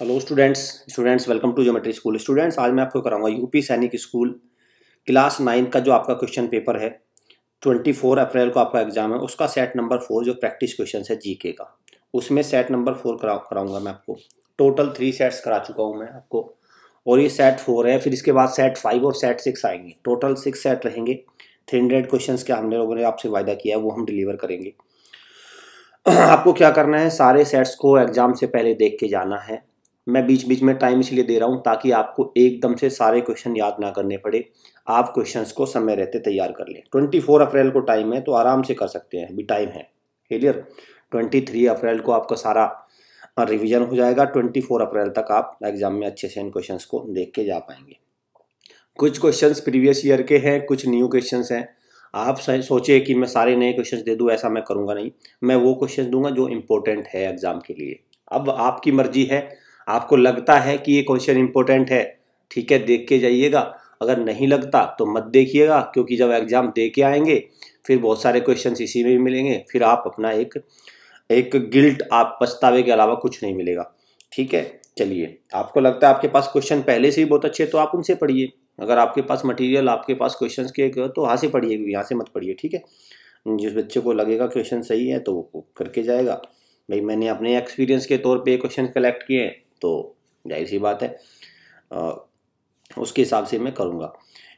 Hello students students welcome to geometry school students आज मैं आपको कराऊंगा UP Sainik school class nine का जो आपका क्वेश्चन पेपर है ट्वेंटी फोर अप्रैल को आपका एग्जाम है उसका सेट नंबर फोर जो प्रैक्टिस क्वेश्चन है जीके का उसमें सेट नंबर फोर करा कराऊंगा मैं आपको टोटल थ्री सेट्स करा चुका हूँ मैं आपको और ये सेट फोर है फिर इसके बाद सेट फाइव और सेट सिक्स आएंगे टोटल सिक्स सेट रहेंगे थ्री हंड्रेड क्वेश्चन के हमने लोगों ने आपसे वायदा किया है वो हम डिलीवर करेंगे आपको क्या करना है सारे सेट्स को एग्जाम से पहले देख के जाना है मैं बीच बीच में टाइम इसलिए दे रहा हूँ ताकि आपको एकदम से सारे क्वेश्चन याद ना करने पड़े आप क्वेश्चंस को समय रहते तैयार कर लें ट्वेंटी फोर अप्रैल को टाइम है तो आराम से कर सकते हैं अभी टाइम है क्लियर ट्वेंटी थ्री अप्रैल को आपका सारा रिविजन हो जाएगा ट्वेंटी फोर अप्रैल तक आप एग्ज़ाम में अच्छे से इन क्वेश्चन को देख के जा पाएंगे कुछ क्वेश्चंस प्रीवियस ईयर के हैं कुछ न्यू क्वेश्चंस हैं आप सोचे कि मैं सारे नए क्वेश्चंस दे दूँ ऐसा मैं करूँगा नहीं मैं वो क्वेश्चन दूंगा जो इम्पोर्टेंट है एग्ज़ाम के लिए अब आपकी मर्जी है आपको लगता है कि ये क्वेश्चन इंपॉर्टेंट है ठीक है देख के जाइएगा अगर नहीं लगता तो मत देखिएगा क्योंकि जब एग्ज़ाम दे के आएंगे फिर बहुत सारे क्वेश्चन इसी में भी मिलेंगे फिर आप अपना एक एक गिल्ट आप पछतावे के अलावा कुछ नहीं मिलेगा ठीक है चलिए आपको लगता है आपके पास क्वेश्चन पहले से ही बहुत अच्छे तो आप उनसे पढ़िए अगर आपके पास मटेरियल आपके पास क्वेश्चन के तो वहाँ से पढ़िए यहाँ से मत पढ़िए ठीक है जिस बच्चे को लगेगा क्वेश्चन सही है तो वो करके जाएगा भाई मैंने अपने एक्सपीरियंस के तौर पे क्वेश्चन कलेक्ट किए हैं तो जाहिर सी बात है आ, उसके हिसाब से मैं करूँगा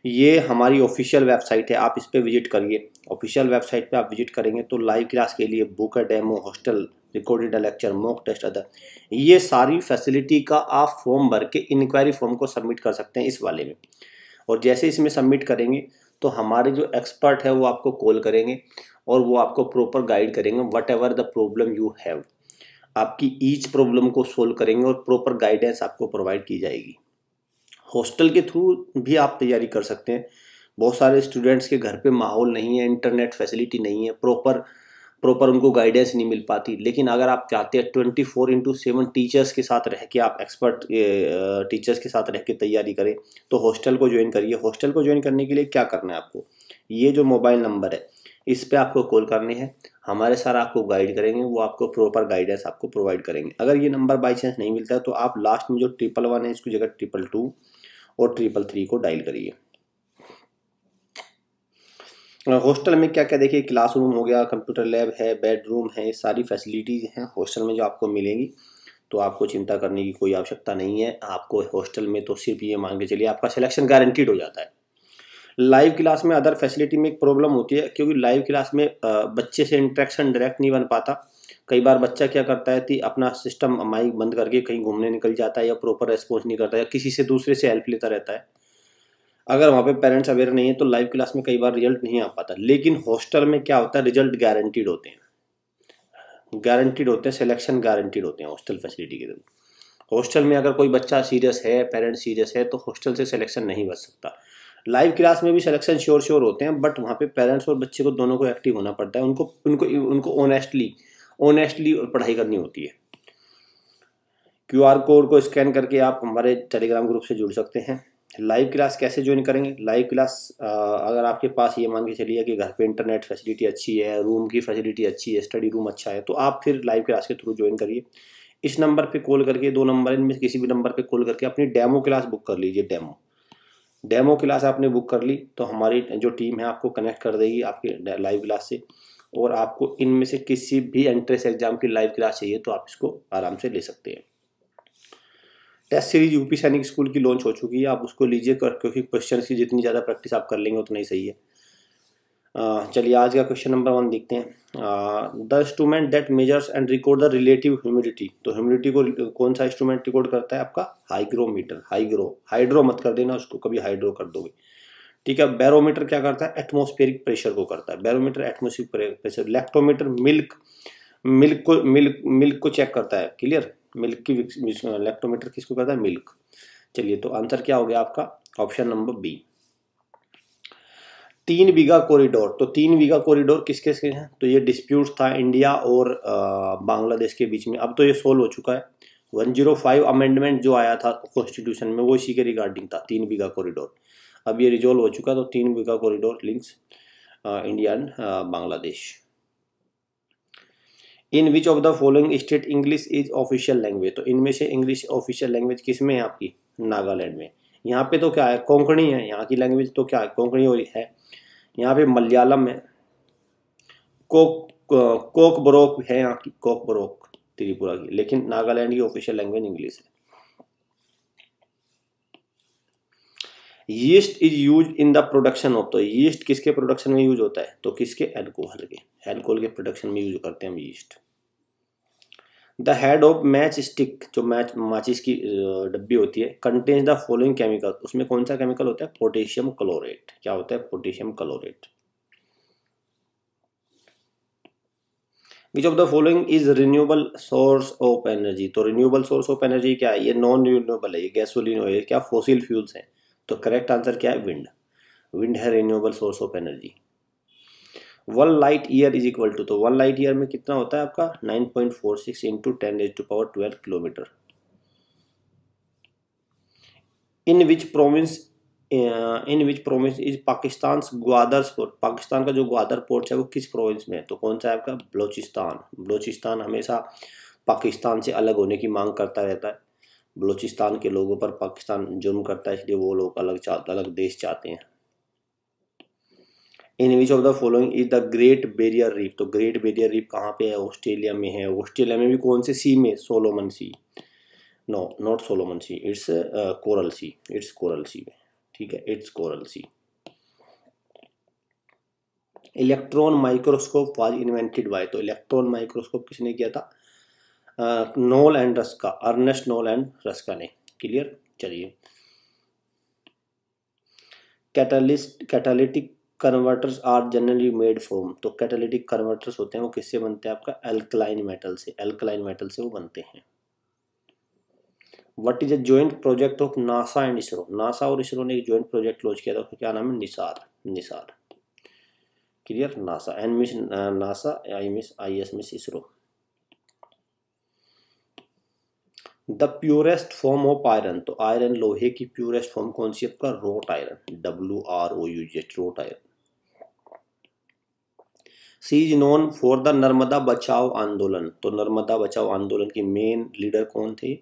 ये हमारी ऑफिशियल वेबसाइट है आप इस पर विजिट करिए ऑफिशियल वेबसाइट पे आप विजिट करेंगे तो लाइव क्लास के लिए बुक है demo hostel recorded lecture mock test other ये सारी फैसिलिटी का आप फॉर्म भर के इंक्वायरी फॉर्म को सबमिट कर सकते हैं इस वाले में और जैसे इसमें सबमिट करेंगे तो हमारे जो एक्सपर्ट है वो आपको कॉल करेंगे और वो आपको प्रॉपर गाइड करेंगे whatever the problem you have आपकी ईच प्रॉब्लम को सोल्व करेंगे और प्रॉपर गाइडेंस आपको प्रोवाइड की जाएगी हॉस्टल के थ्रू भी आप तैयारी कर सकते हैं बहुत सारे स्टूडेंट्स के घर पे माहौल नहीं है इंटरनेट फैसिलिटी नहीं है प्रॉपर प्रॉपर उनको गाइडेंस नहीं मिल पाती लेकिन अगर आप चाहते हैं twenty four into seven teachers के साथ रह के आप एक्सपर्ट टीचर्स के साथ रह के तैयारी करें तो हॉस्टल को ज्वाइन करिए हॉस्टल को ज्वाइन करने के लिए क्या करना है आपको ये जो मोबाइल नंबर है इस पर आपको कॉल करनी है हमारे सर आपको गाइड करेंगे वो आपको प्रॉपर गाइडेंस आपको प्रोवाइड करेंगे अगर ये नंबर बाई चांस नहीं मिलता है तो आप लास्ट में जो ट्रिपल वन है इसकी जगह ट्रिपल टू और ट्रिपल थ्री को डायल करिए हॉस्टल में क्या क्या देखिए क्लासरूम हो गया कंप्यूटर लैब है बेडरूम है सारी फैसिलिटीज़ हैं हॉस्टल में जो आपको मिलेंगी तो आपको चिंता करने की कोई आवश्यकता नहीं है आपको हॉस्टल में तो सिर्फ ये मांग के चलिए आपका सिलेक्शन गारंटीड हो जाता है लाइव क्लास में अदर फैसिलिटी में एक प्रॉब्लम होती है क्योंकि लाइव क्लास में बच्चे से इंट्रैक्शन डायरेक्ट नहीं बन पाता कई बार बच्चा क्या करता है कि अपना सिस्टम माइक बंद करके कहीं घूमने निकल जाता है या प्रॉपर रेस्पॉन्स नहीं करता है या किसी से दूसरे से हेल्प लेता रहता है अगर वहाँ पे पेरेंट्स अवेयर नहीं है तो लाइव क्लास में कई बार रिजल्ट नहीं आ पाता लेकिन हॉस्टल में क्या होता है रिजल्ट गारंटीड होते हैं गारंटीड होते हैं सिलेक्शन गारंटीड होते हैं हॉस्टल फैसिलिटी के थ्रू हॉस्टल में अगर कोई बच्चा सीरियस है पेरेंट्स सीरियस है तो हॉस्टल से सिलेक्शन नहीं बच सकता लाइव क्लास में भी सिलेक्शन श्योर श्योर होते हैं बट वहाँ पे पेरेंट्स और बच्चे को दोनों को एक्टिव होना पड़ता है उनको उनको उनको ऑनेस्टली ऑनेस्टली पढ़ाई करनी होती है क्यू आर कोड को स्कैन करके आप हमारे टेलीग्राम ग्रुप से जुड़ सकते हैं लाइव क्लास कैसे ज्वाइन करेंगे लाइव क्लास अगर आपके पास ये मान के चलिए कि घर पे इंटरनेट फैसिलिटी अच्छी है रूम की फैसिलिटी अच्छी है स्टडी रूम अच्छा है तो आप फिर लाइव क्लास के थ्रू ज्वाइन करिए इस नंबर पे कॉल करके दो नंबर इनमें किसी भी नंबर पे कॉल करके अपनी डेमो क्लास बुक कर लीजिए डेमो डेमो क्लास आपने बुक कर ली तो हमारी जो टीम है आपको कनेक्ट कर देगी आपके लाइव क्लास से और आपको इनमें से किसी भी एंट्रेंस एग्जाम की लाइव क्लास चाहिए तो आप इसको आराम से ले सकते हैं test series UP Sainik school की लॉन्च हो चुकी है आप उसको लीजिए क्योंकि क्वेश्चन की जितनी ज़्यादा प्रैक्टिस आप कर लेंगे उतना ही सही है चलिए आज का क्वेश्चन नंबर वन देखते हैं the instrument that measures and record the relative humidity तो ह्यूमिडिटी को कौन सा इंस्ट्रूमेंट रिकॉर्ड करता है आपका हाइग्रोमीटर हाइग्रो हाइड्रो मत कर देना उसको कभी हाइड्रो कर दोगे ठीक है बैरोमीटर क्या करता है एटमोस्फेरिक प्रेशर को करता है barometer atmospheric pressure lactometer milk milk को मिल्क मिल्क को चेक करता है क्लियर मिल्क की लैक्टोमीटर किसको करता है मिल्क चलिए तो आंसर क्या हो गया आपका ऑप्शन नंबर बी तीन बीघा कॉरिडोर तो तीन बीघा कॉरिडोर किसके किसके हैं तो ये डिस्प्यूट था इंडिया और बांग्लादेश के बीच में अब तो ये सोल्व हो चुका है 105 अमेंडमेंट जो आया था कॉन्स्टिट्यूशन में वो इसी के रिगार्डिंग था तीन बीघा कॉरिडोर अब ये रिजोल्व हो चुका तो Tin Bigha corridor links India and Bangladesh in which of the following state English is official language तो इनमें से इंग्लिश ऑफिशियल लैंग्वेज किस में है आपकी नागालैंड में यहाँ पे तो क्या है कोंकणी है यहाँ की लैंग्वेज तो क्या है कोंकणी हो है यहाँ पे मलयालम है कोक कोक ब्रोक है यहाँ की कोक ब्रोक त्रिपुरा की लेकिन नागालैंड की ऑफिशियल लैंग्वेज इंग्लिश है yeast is used in the production of तो यीस्ट किसके प्रोडक्शन में यूज होता है तो किसके एल्कोहल के एल्कोहल के प्रोडक्शन में यूज करते हैं हम yeast the head of matchstick जो मैच माचिस की डब्बी होती है कंटेन्स द फॉलोइंग केमिकल उसमें कौन सा केमिकल होता है पोटेशियम क्लोरेट क्या होता है potassium chlorate which of the following is renewable source of energy तो रिन्यूएबल सोर्स ऑफ एनर्जी क्या है ये नॉन रिन्यूएबल है ये गैसोलीन ऑयल क्या फॉसिल फ्यूल्स हैं तो करेक्ट आंसर क्या है विंड विंड है renewable source of energy one light year is equal to तो वन लाइट ईयर में कितना होता है आपका nine point four six into ten as to power twelve kilometre in which province in which province is Pakistan Gwadar port Pakistan का जो Gwadar port है वो किस प्रोविंस में है तो कौन सा है आपका बलोचिस्तान बलोचिस्तान हमेशा पाकिस्तान से अलग होने की मांग करता रहता है बलोचिस्तान के लोगों पर पाकिस्तान जुर्म करता है इसलिए वो लोग अलग चाह अलग देश चाहते हैं in which of the following is the Great Barrier Reef तो ग्रेट बेरियर रीफ कहाँ पे है ऑस्ट्रेलिया में है ऑस्ट्रेलिया में भी कौन से सी में Solomon Sea no not Solomon Sea it's Coral Sea it's Coral Sea में ठीक है it's Coral Sea electron microscope was invented by तो इलेक्ट्रॉन माइक्रोस्कोप किसने किया था Knoll and Ruska Ernst Knoll and Ruska ने क्लियर चलिए catalyst catalytic converters are generally made from तो कैटालिटिक कन्वर्टर्स होते हैं वो किससे बनते हैं आपका एल्कलाइन मेटल से एल्कलाइन मेटल से वो बनते हैं what is a joint project of NASA and ISRO NASA और इसरो ने एक ज्वाइंट प्रोजेक्ट लॉन्च किया था उसका क्या नाम है NISAR NISAR clear NASA and miss नासा I miss I S miss ISRO the purest form of iron तो आयरन लोहे की प्योरेस्ट फॉर्म कौन सी आपका wrought iron W R O U Z wrought iron she is known for the Narmada Bachao Andolan तो नर्मदा बचाओ आंदोलन की मेन लीडर कौन थे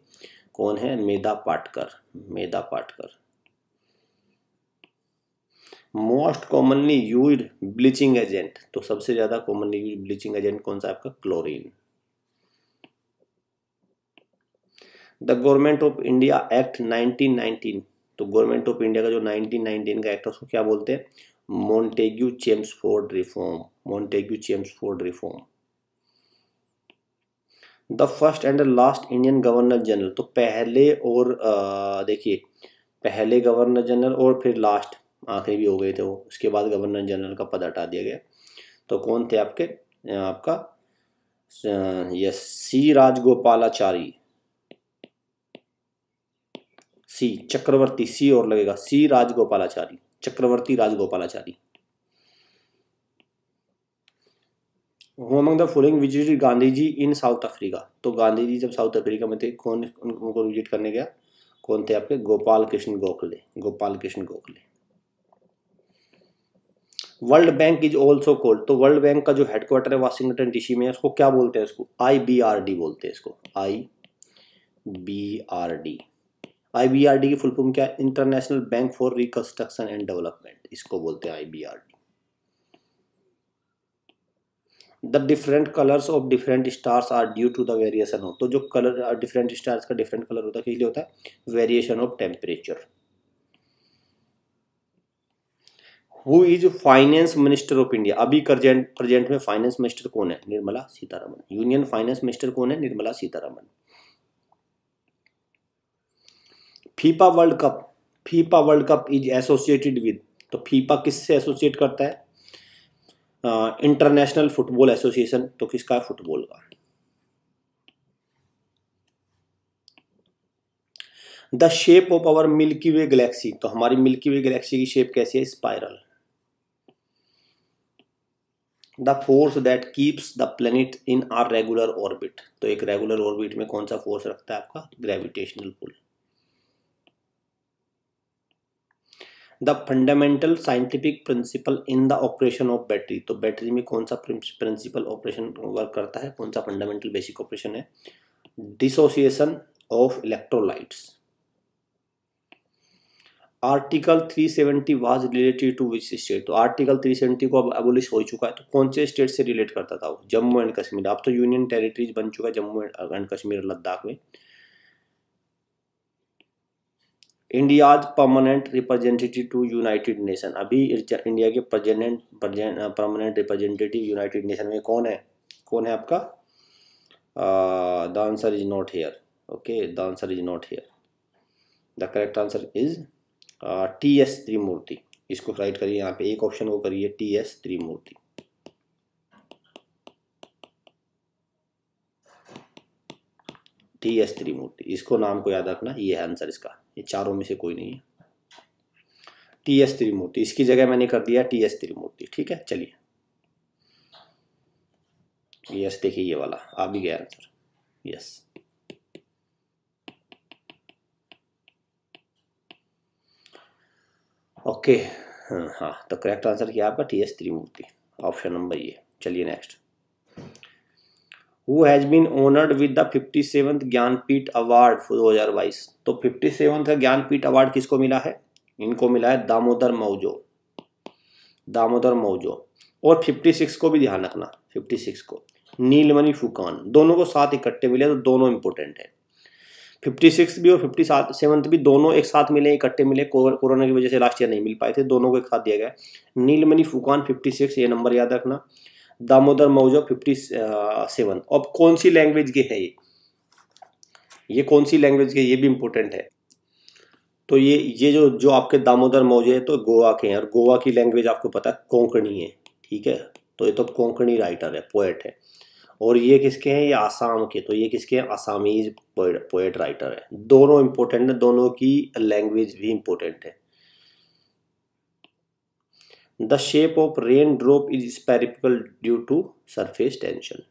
कौन है Medha Patkar Medha Patkar most commonly used bleaching agent तो सबसे ज्यादा कॉमनली यूज ब्लीचिंग एजेंट कौन सा आपका chlorine the government of India act 1919 तो गवर्नमेंट ऑफ इंडिया का जो 1919 का एक्ट है उसको क्या बोलते हैं Montagu Chelmsford reform Montagu Chelmsford reform. The first and last Indian governor general तो पहले और देखिए पहले गवर्नर जनरल और फिर लास्ट आखिरी भी हो गए थे वो उसके बाद गवर्नर जनरल का पद हटा दिया गया तो कौन थे आपके आपका यस सी राजगोपालाचारी सी चक्रवर्ती सी और लगेगा C Rajagopalachari Chakravarti Rajagopalachari among the following visit Gandhi ji in South Africa तो गांधी जी जब साउथ अफ्रीका में थे कौन उनको विजिट करने गया कौन थे आपके Gopal Krishna Gokhale Gopal Krishna Gokhale World Bank is also called तो वर्ल्ड बैंक का जो हेडक्वार्टर है वाशिंगटन डीसी में उसको क्या बोलते हैं उसको आई बी आर डी बोलते हैं इसको I B R D I B R D की फुल फॉर्म क्या है International Bank for Reconstruction and Development इसको बोलते हैं I B R D the different colours of different stars are due to the variation हो तो जो colour different stars का डिफरेंट कलर होता है किस लिए होता है variation of temperature who is finance minister of India अभी करजेंट प्रेजेंट में फाइनेंस मिनिस्टर कौन है Nirmala Sitharaman union finance minister कौन है Nirmala Sitharaman FIFA world cup FIFA world cup is associated with तो फीफा किससे एसोसिएट करता है इंटरनेशनल फुटबॉल एसोसिएशन तो किसका फुटबॉल का the shape of our Milky Way galaxy तो हमारी मिल्की वे गैलेक्सी की शेप कैसी है spiral the force that keeps the planet in our regular orbit तो एक रेगुलर ऑर्बिट में कौन सा फोर्स रखता है आपका gravitational pull the fundamental scientific principle in the operation of battery तो बैटरी में कौन सा प्रिंसिपल ऑपरेशन वर्क करता है कौन सा फंडामेंटल बेसिक ऑपरेशन है dissociation of electrolytes article 370 seventy was related to which state तो आर्टिकल 370 को अब एबोलिश हो चुका है तो कौन से स्टेट से रिलेट करता था वो जम्मू एंड कश्मीर अब तो यूनियन टेरिटरीज बन चुका है जम्मू एंड कश्मीर लद्दाख में India's permanent representative to United Nation अभी इंडिया के present permanent representative United Nation में कौन है कौन है आपका the answer is not here okay the answer is not here the correct answer is T S Tirumurti इसको राइट करिए यहाँ पे एक ऑप्शन को करिए T S Tirumurti T S Tirumurti इसको नाम को याद रखना ये है आंसर इसका ये चारों में से कोई नहीं है टी एस त्रिमूर्ति इसकी जगह मैंने कर दिया टी एस त्रिमूर्ति ठीक है चलिए यस देखिए ये वाला आ भी गया आंसर यस ओके हाँ तो करेक्ट आंसर क्या आपका T S Tirumurti option number ये चलिए next who has been honoured with the fifty seventh Jnanpith award दो हज़ार बाईस तो फिफ्टी सेवंथ का ज्ञानपीठ अवार्ड किसको मिला है इनको मिला है दामोदर मौजो दामोदर मौजो और फिफ्टी सिक्स को भी ध्यान रखना फिफ्टी सिक्स को नीलमणि फुकान दोनों को साथ इकट्ठे मिले तो दोनों इंपॉर्टेंट है फिफ्टी सिक्स भी और फिफ्टी सात सेवन्थ भी दोनों एक साथ मिले इकट्ठे मिले कोरोना की वजह से लास्ट ईयर नहीं मिल पाए थे दोनों को एक साथ दिया गया नीलमणि फुकान फिफ्टी सिक्स ये नंबर याद रखना दामोदर मौजा फिफ्टी सेवन अब कौन सी लैंग्वेज के है ये ये कौन सी लैंग्वेज के ये भी इम्पोर्टेंट है तो ये ये जो जो आपके दामोदर मौजे है तो गोवा के हैं और गोवा की लैंग्वेज आपको पता है कोंकणी है ठीक है तो ये तो कोंकणी राइटर है पोएट है और ये किसके हैं ये आसाम के तो ये किसके हैं आसामीज पोएट पोएट राइटर है दोनों इम्पोर्टेंट है दोनों की लैंग्वेज भी इम्पोर्टेंट है the shape of rain drop is spherical due to surface tension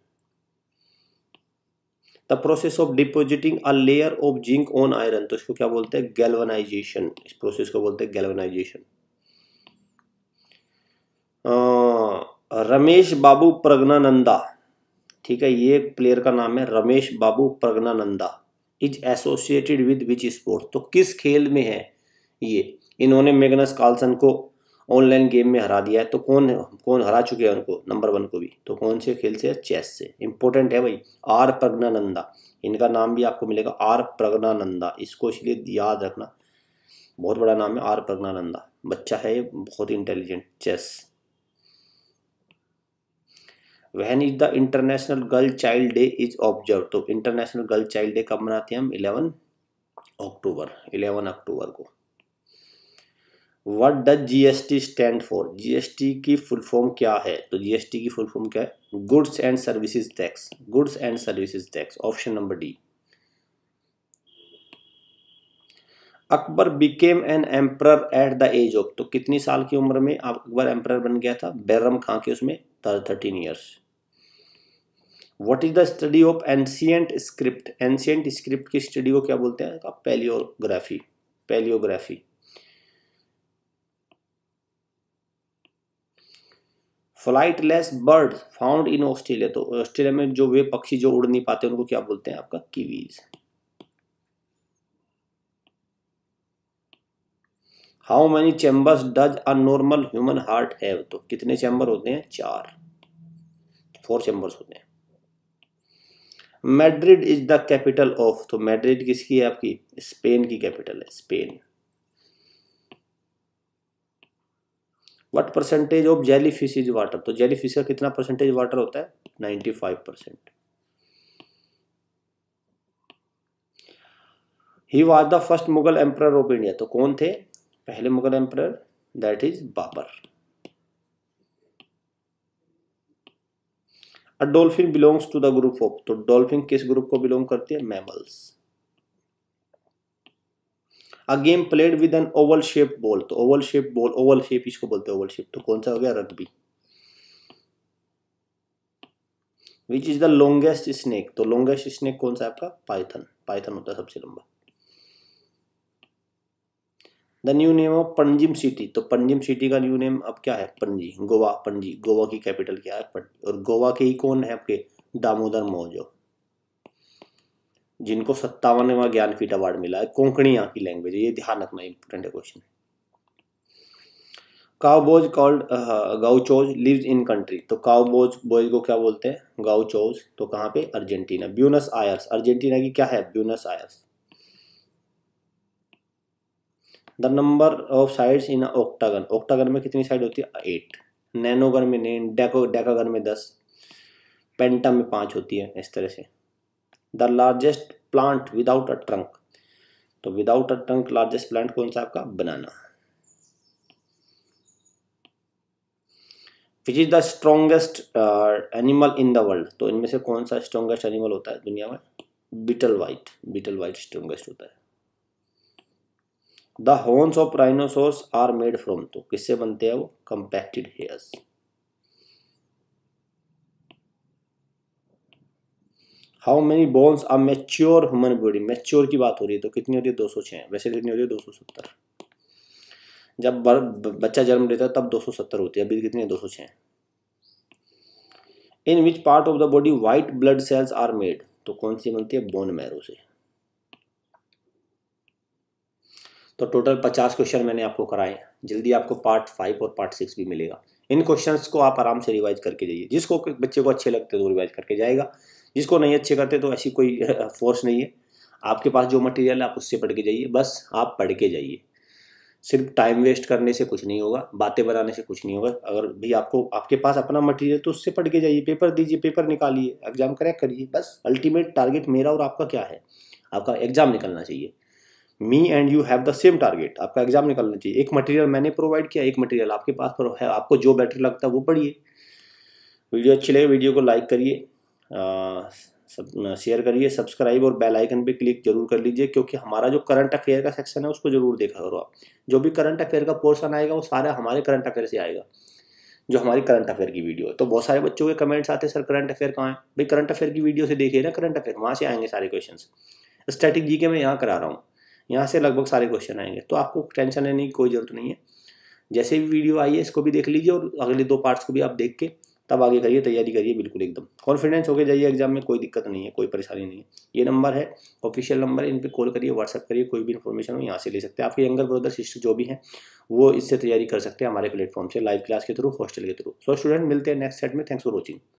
the process of depositing a layer of zinc on iron तो इसको क्या बोलते हैं गैल्वनाइजेशन इस प्रोसेस को बोलते हैं गैल्वनाइजेशन रमेश बाबू प्रज्ञानंदा ठीक है ये प्लेयर का नाम है Ramesh Babu Praggnanandhaa is associated with which sport तो किस खेल में है ये इन्होंने मेगनस कार्लसन को ऑनलाइन गेम में हरा दिया है तो कौन कौन हरा चुके हैं उनको नंबर वन को भी तो कौन से खेल से चेस से इंपॉर्टेंट है भाई आर प्रज्ञानंदा इनका नाम भी आपको मिलेगा आर प्रज्ञानंदा इसको इसलिए याद रखना बहुत बड़ा नाम है आर प्रज्ञानंदा बच्चा है ये बहुत intelligent chess when is the international girl child day is observe तो इंटरनेशनल गर्ल चाइल्ड डे कब मनाते हैं हम इलेवन अक्टूबर इलेवन अक्टूबर को what does G S T stand for G S T की फुल फॉर्म क्या है तो जी एस टी की फुल फॉर्म क्या है goods and services tax goods and services tax option number D Akbar became an emperor at the age of तो कितनी साल की उम्र में अकबर एम्प्रर बन गया था बैरम खां के उसमें thirteen years what is the study of ancient script ancient script की स्टडी को क्या बोलते हैं palaeography palaeography flightless bird found in Australia तो ऑस्ट्रेलिया में जो वे पक्षी जो उड़ नहीं पाते उनको क्या बोलते हैं आपका kiwis how many chambers does a normal human heart have तो कितने चैम्बर होते हैं चार फोर चैम्बर्स होते हैं Madrid is the capital of तो मैड्रिड किसकी है आपकी स्पेन की कैपिटल है Spain what percentage of jelly fish is water तो जेली फिश का कितना परसेंटेज वाटर होता है ninety five percent he was the first Mughal emperor of India तो कौन थे पहले Mughal emperor that is Babur a dolphin belongs to the group of तो डोल्फिन किस ग्रुप को बिलोंग करती है mammals a game played with an oval shape ball तो oval shape ball oval shape इसको बोलते हैं ओवल शेप तो कौन सा हो गया rugby which is the longest snake तो लॉन्गेस्ट स्नेक कौन सा है आपका पाइथन पाइथन होता है सबसे लंबा the new name of Panjim city तो पंजिम सिटी का न्यू नेम अब क्या है पणजी गोवा पणजी गोवा की कैपिटल क्या है पणजी और गोवा के ही कौन है आपके दामोदर मोजो जिनको सत्तावनवा ज्ञानपीठ अवार्ड मिला है कोंकणी यहाँ की लैंग्वेज है ये ध्यान रखना इंपॉर्टेंट है question cowboys called gauchos lives in country तो काउबोज बॉयज को क्या बोलते हैं गाउचोज तो कहाँ पे अर्जेंटीना ब्यूनस आयर्स अर्जेंटीना की क्या है Buenos Aires the number of sides in octagon octagon में कितनी साइड होती है एट नैनोगन में नैन डेको डेकागन में दस पेंटा में पांच होती है इस तरह से the largest plant without a trunk तो without a trunk largest plant कौन सा आपका banana which is the strongest animal in the world तो इनमें से कौन सा स्ट्रोंगेस्ट एनिमल होता है दुनिया में beetle white beetle white strongest होता है the horns of rhinoceros are made from तो किससे बनते हैं वो compacted hairs how many bones are mature human body mature की बात हो रही है तो कितनी होती है दो सौ छः वैसे कितनी होती है दो सौ सत्तर जब बच्चा जन्म लेता है तब दो सौ सत्तर होती है अभी कितनी है दो सौ छः in which part of the body white blood cells are made तो कौन सी बनती है बोन मैरो से तो टोटल पचास क्वेश्चन मैंने आपको कराए जल्दी आपको पार्ट फाइव और पार्ट सिक्स भी मिलेगा इन क्वेश्चंस को आप आराम से रिवाइज करके जाइए जिसको बच्चे को अच्छे लगते हैं तो रिवाइज करके जाएगा जिसको नहीं अच्छे करते तो ऐसी कोई फोर्स नहीं है आपके पास जो मटेरियल है आप उससे पढ़ के जाइए बस आप पढ़ के जाइए सिर्फ टाइम वेस्ट करने से कुछ नहीं होगा बातें बनाने से कुछ नहीं होगा अगर भी आपको आपके पास अपना मटेरियल तो उससे पढ़ के जाइए पेपर दीजिए पेपर निकालिए एग्जाम क्रैक करिए बस अल्टीमेट टारगेट मेरा और आपका क्या है आपका एग्जाम निकलना चाहिए me and you have the same target आपका एग्जाम निकलना चाहिए एक मटेरियल मैंने प्रोवाइड किया एक मटेरियल आपके पास पर है आपको जो बेटर लगता है वो पढ़िए वीडियो अच्छी लगे वीडियो को लाइक करिए सब शेयर करिए सब्सक्राइब और बेल आइकन पे क्लिक जरूर कर लीजिए क्योंकि हमारा जो करंट अफेयर का सेक्शन है उसको जरूर देखा करो आप जो भी करंट अफेयर का पोर्सन आएगा वो सारा हमारे करंट अफेयर से आएगा जो हमारी करंट अफेयर की वीडियो है तो बहुत सारे बच्चों के कमेंट्स आते हैं सर करंट अफेयर कहाँ है भाई करंट अफेयर की वीडियो से देखिए ना करंट अफेयर वहाँ से आएंगे सारे क्वेश्चन स्टैटिक जी के मैं यहाँ करा रहा हूँ यहाँ से लगभग सारे क्वेश्चन आएंगे तो आपको टेंशन लेने की कोई ज़रूरत नहीं है जैसे भी वीडियो आई है इसको भी देख लीजिए और अगले दो पार्ट्स को भी आप देख के तब आगे करिए तैयारी करिए बिल्कुल एकदम कॉन्फिडेंस होकर जाइए एग्जाम में कोई दिक्कत नहीं है कोई परेशानी नहीं है ये नंबर है ऑफिशियल नंबर है इन पर कॉल करिए व्हाट्सअप करिए कोई भी इन्फॉर्मेशन हो यहाँ से ले सकते हैं आपके यंगर ब्रदर सिस्टर जो भी हैं वो इससे तैयारी कर सकते हैं हमारे प्लेटफॉर्म से लाइव क्लास के थ्रू हॉस्टल के थ्रू सो स्टूडेंट मिलते हैं नेक्स्ट सेट में थैंक्स फॉर वॉचिंग